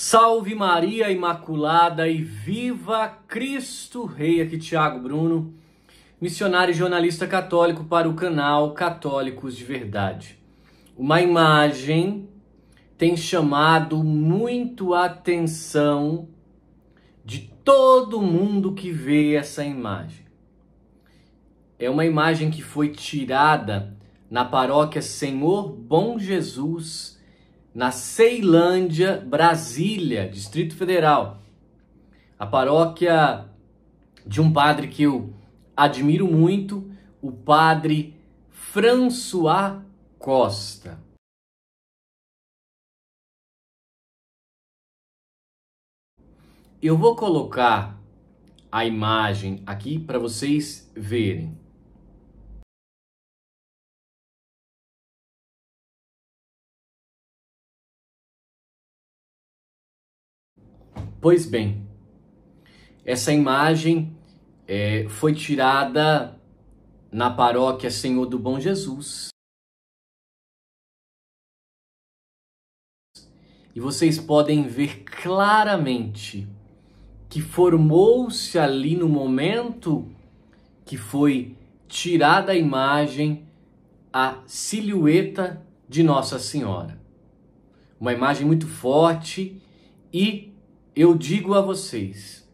Salve Maria Imaculada e viva Cristo Rei! Aqui Tiago Bruno, missionário e jornalista católico para o canal Católicos de Verdade. Uma imagem tem chamado muito a atenção de todo mundo que vê essa imagem. É uma imagem que foi tirada na paróquia Senhor Bom Jesus na Ceilândia, Brasília, Distrito Federal. A paróquia de um padre que eu admiro muito, o padre François Costa. Eu vou colocar a imagem aqui para vocês verem. Pois bem, essa imagem é, foi tirada na paróquia Senhor do Bom Jesus. E vocês podem ver claramente que formou-se ali no momento que foi tirada a imagem, a silhueta de Nossa Senhora. Uma imagem muito forte e eu digo a vocês: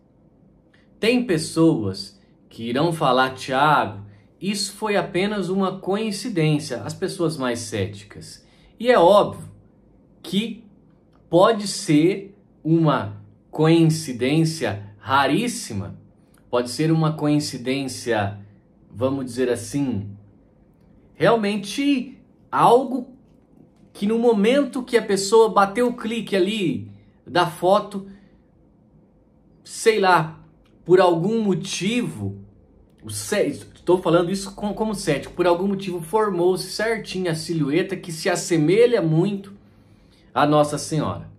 tem pessoas que irão falar, Tiago, isso foi apenas uma coincidência, as pessoas mais céticas. E é óbvio que pode ser uma coincidência raríssima, pode ser uma coincidência, vamos dizer assim, realmente algo que no momento que a pessoa bateu o clique ali da foto, sei lá, por algum motivo, estou falando isso como, cético, por algum motivo formou-se certinho a silhueta que se assemelha muito à Nossa Senhora.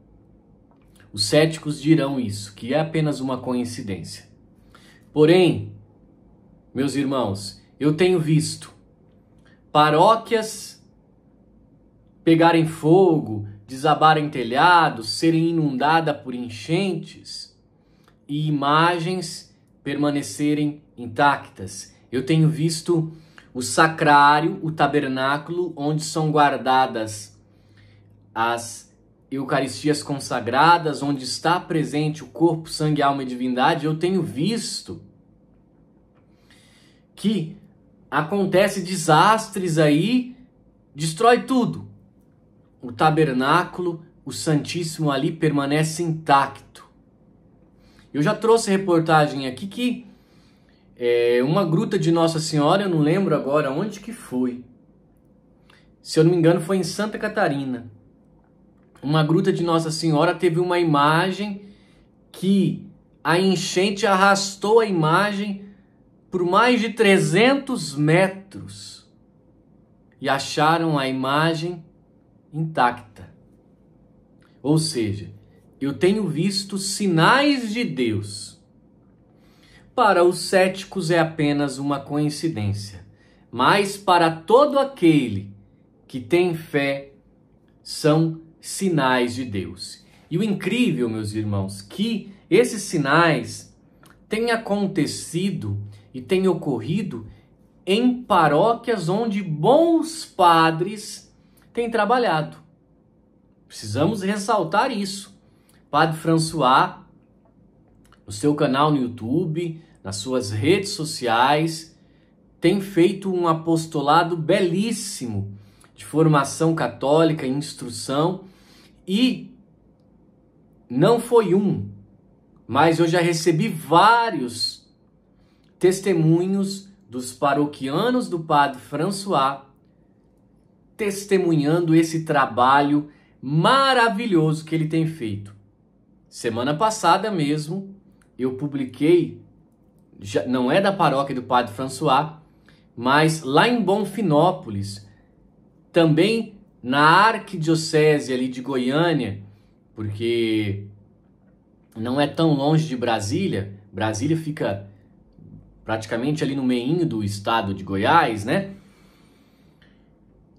Os céticos dirão isso, que é apenas uma coincidência. Porém, meus irmãos, eu tenho visto paróquias pegarem fogo, desabarem telhados, serem inundadas por enchentes e imagens permanecerem intactas. Eu tenho visto o sacrário, o tabernáculo, onde são guardadas as Eucaristias consagradas, onde está presente o corpo, sangue, alma e divindade. Eu tenho visto que acontece desastres aí, destrói tudo. O tabernáculo, o Santíssimo ali permanece intacto. Eu já trouxe reportagem aqui que é, uma gruta de Nossa Senhora, eu não lembro agora onde que foi. Se eu não me engano, foi em Santa Catarina. Uma gruta de Nossa Senhora teve uma imagem que a enchente arrastou a imagem por mais de 300 metros e acharam a imagem intacta. Ou seja, eu tenho visto sinais de Deus. Para os céticos é apenas uma coincidência, mas para todo aquele que tem fé, são sinais de Deus. E o incrível, meus irmãos, que esses sinais têm acontecido e têm ocorrido em paróquias onde bons padres têm trabalhado. Precisamos ressaltar isso. Padre François no seu canal no YouTube, nas suas redes sociais, tem feito um apostolado belíssimo de formação católica e instrução e não foi um, mas eu já recebi vários testemunhos dos paroquianos do Padre François testemunhando esse trabalho maravilhoso que ele tem feito. Semana passada mesmo, eu publiquei, já, não é da paróquia do Padre François, mas lá em Bonfinópolis, também na arquidiocese ali de Goiânia, porque não é tão longe de Brasília, Brasília fica praticamente ali no meinho do estado de Goiás, né?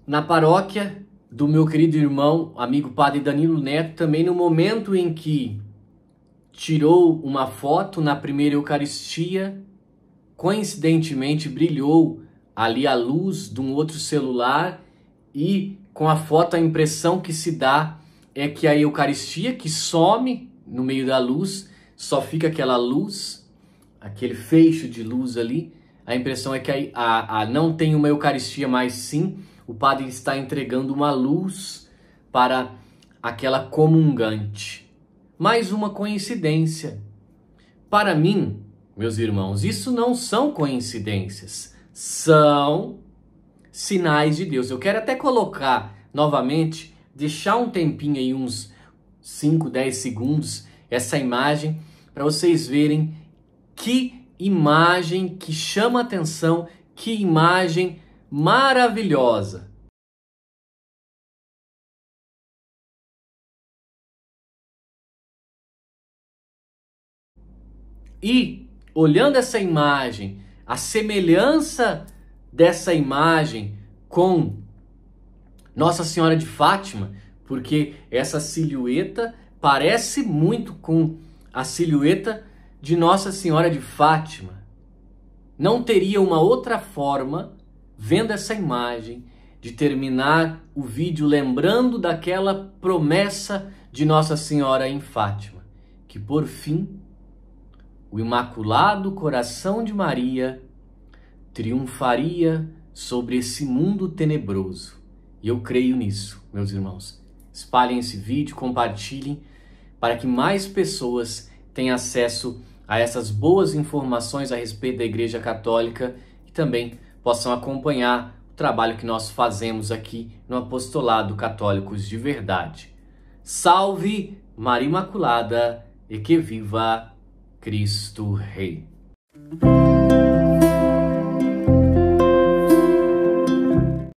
Na paróquia do meu querido irmão, amigo padre Danilo Neto, também no momento em que tirou uma foto na primeira Eucaristia, coincidentemente brilhou ali a luz de um outro celular e com a foto a impressão que se dá é que a Eucaristia que some no meio da luz, só fica aquela luz, aquele feixe de luz ali. A impressão é que a, a, a não tem uma Eucaristia, mas sim o padre está entregando uma luz para aquela comungante mais uma coincidência. Para mim, meus irmãos, isso não são coincidências, são sinais de Deus. Eu quero até colocar novamente, deixar um tempinho aí, uns 5, 10 segundos, essa imagem, para vocês verem que imagem que chama atenção, que imagem maravilhosa. E olhando essa imagem, a semelhança dessa imagem com Nossa Senhora de Fátima, porque essa silhueta parece muito com a silhueta de Nossa Senhora de Fátima. Não teria uma outra forma, vendo essa imagem, de terminar o vídeo lembrando daquela promessa de Nossa Senhora em Fátima, que por fim o Imaculado Coração de Maria triunfaria sobre esse mundo tenebroso. E eu creio nisso, meus irmãos. Espalhem esse vídeo, compartilhem para que mais pessoas tenham acesso a essas boas informações a respeito da Igreja Católica e também possam acompanhar o trabalho que nós fazemos aqui no Apostolado Católicos de Verdade. Salve Maria Imaculada e que viva Cristo Rei.